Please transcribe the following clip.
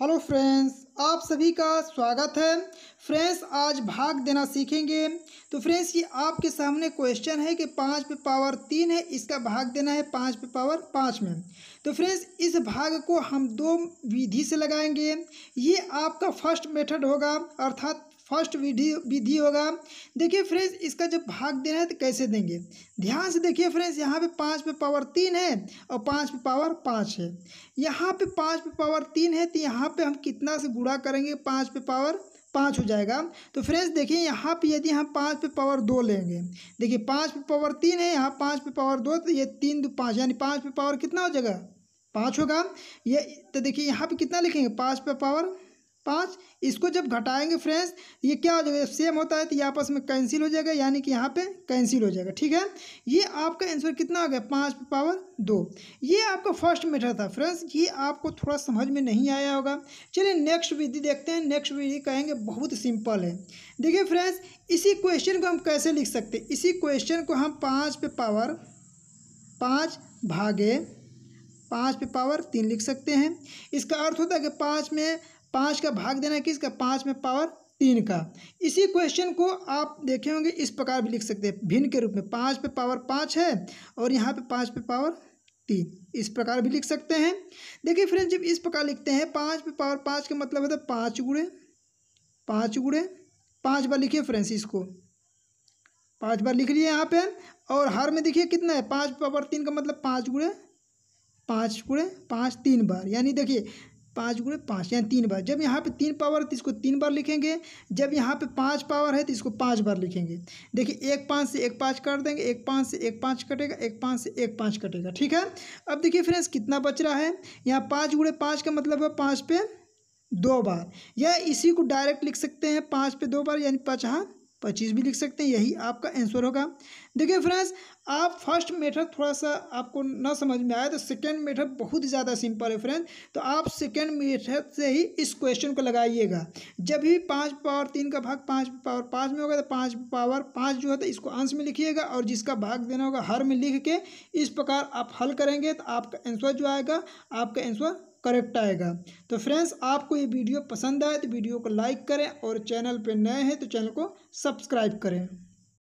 hello friends आप सभी का स्वागत है फ्रेंड्स आज भाग देना सीखेंगे तो फ्रेंड्स ये आपके सामने क्वेश्चन है कि पाँच पे पावर तीन है इसका भाग देना है पाँच पे पावर पाँच में तो फ्रेंड्स इस भाग को हम दो विधि से लगाएंगे ये आपका फर्स्ट मेथड होगा अर्थात फर्स्ट विधि होगा देखिए फ्रेंड्स इसका जब भाग देना है तो कैसे देंगे ध्यान से देखिए फ्रेंड्स यहाँ पे पाँच पे पावर तीन है और पाँच पे पावर पाँच है यहाँ पे पाँच पे पावर तीन है तो यहाँ पे हम कितना से गुड़ा करेंगे पाँच पे पावर पाँच हो जाएगा तो फ्रेंड्स देखिए यहाँ पे यदि हम पाँच पे पावर दो लेंगे देखिए पाँच पे पावर तीन है यहाँ पाँच पे पावर दो तो ये तीन दो पाँच यानी पाँच पे पावर कितना हो जाएगा पाँच होगा ये तो देखिए यहाँ पे कितना लिखेंगे पाँच पे पावर पाँच इसको जब घटाएंगे फ्रेंड्स ये क्या हो जाएगा सेम होता है तो ये आपस में कैंसिल हो जाएगा यानी कि यहाँ पे कैंसिल हो जाएगा ठीक है ये आपका आंसर कितना हो गया पाँच पावर दो ये आपका फर्स्ट मेथड था फ्रेंड्स ये आपको थोड़ा समझ में नहीं आया होगा चलिए नेक्स्ट विधि देखते हैं नेक्स्ट विधि कहेंगे बहुत सिंपल है देखिए फ्रेंड्स इसी क्वेश्चन को हम कैसे लिख सकते इसी क्वेश्चन को हम पाँच पे पावर पाँच भागे पाँच पे पावर तीन लिख सकते हैं इसका अर्थ होता है कि पाँच में पाँच का भाग देना है किसका पाँच में पावर तीन का इसी क्वेश्चन को आप देखे होंगे इस प्रकार भी लिख सकते हैं भिन्न के रूप में पाँच पे पावर पाँच है और यहाँ पे पाँच पे पावर तीन इस प्रकार भी लिख सकते हैं देखिए फ्रेंड्स जब इस प्रकार लिखते हैं पाँच पे पावर पाँच का मतलब होता है पाँच गुड़े पाँच गुड़े पाँच बार लिखिए फ्रेंड्स इसको पाँच बार लिख लिए यहाँ पे और हर में देखिए कितना है पाँच पावर तीन का मतलब पाँच गुड़े पाँच गुड़े पाँच तीन बार यानी देखिए पाँच गुणे पाँच यानी तीन बार जब यहाँ पे तीन पावर है तो इसको तीन बार लिखेंगे जब यहाँ पे पाँच पावर है तो इसको पाँच बार लिखेंगे देखिए एक पाँच से एक पाँच कर देंगे एक पाँच से एक पाँच कटेगा एक पाँच से एक पाँच कटेगा ठीक है अब देखिए फ्रेंड्स कितना बच रहा है यहाँ पाँच गुणे पाँच का मतलब है पाँच पे दो बार या इसी को डायरेक्ट लिख सकते हैं पाँच पे दो बार यानी पचहा पच्चीस भी लिख सकते हैं यही आपका आंसर होगा देखिए फ्रेंड्स आप फर्स्ट मेथड थोड़ा सा आपको ना समझ में आया तो सेकेंड मेथड बहुत ज़्यादा सिंपल है फ्रेंड तो आप सेकेंड मेथड से ही इस क्वेश्चन को लगाइएगा जब भी पाँच पावर तीन का भाग पाँच पावर पाँच में होगा तो पाँच पावर पाँच जो है तो इसको आंस में लिखिएगा और जिसका भाग देना होगा हर में लिख के इस प्रकार आप हल करेंगे तो आपका आंसर जो आएगा आपका आंसर करेक्ट आएगा तो फ्रेंड्स आपको ये वीडियो पसंद आए तो वीडियो को लाइक करें और चैनल पर नए हैं तो चैनल को सब्सक्राइब करें